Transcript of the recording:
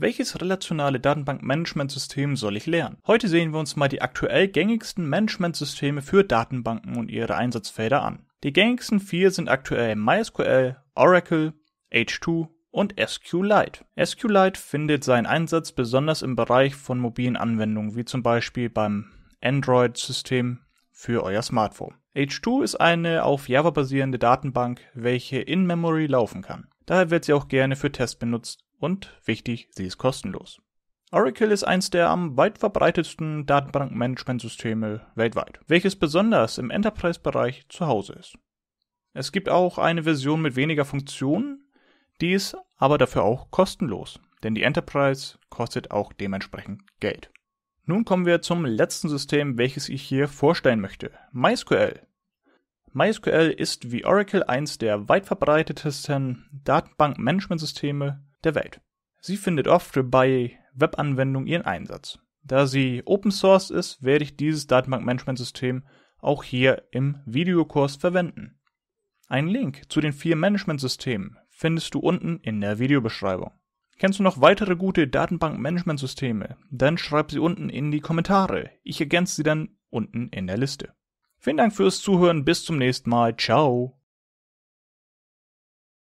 Welches relationale datenbank management soll ich lernen? Heute sehen wir uns mal die aktuell gängigsten Managementsysteme für Datenbanken und ihre Einsatzfelder an. Die gängigsten vier sind aktuell MySQL, Oracle, H2 und SQLite. SQLite findet seinen Einsatz besonders im Bereich von mobilen Anwendungen, wie zum Beispiel beim Android-System für euer Smartphone. H2 ist eine auf Java basierende Datenbank, welche in Memory laufen kann. Daher wird sie auch gerne für Tests benutzt, und wichtig, sie ist kostenlos. Oracle ist eines der am weit verbreitetsten Datenbankmanagementsysteme weltweit, welches besonders im Enterprise-Bereich zu Hause ist. Es gibt auch eine Version mit weniger Funktionen, die ist aber dafür auch kostenlos, denn die Enterprise kostet auch dementsprechend Geld. Nun kommen wir zum letzten System, welches ich hier vorstellen möchte, MySQL. MySQL ist wie Oracle eins der weit verbreitetesten Datenbankmanagementsysteme der Welt. Sie findet oft bei Webanwendungen ihren Einsatz. Da sie Open Source ist, werde ich dieses Datenbankmanagementsystem auch hier im Videokurs verwenden. Einen Link zu den vier Managementsystemen findest du unten in der Videobeschreibung. Kennst du noch weitere gute Datenbankmanagementsysteme? Dann schreib sie unten in die Kommentare. Ich ergänze sie dann unten in der Liste. Vielen Dank fürs Zuhören, bis zum nächsten Mal. Ciao.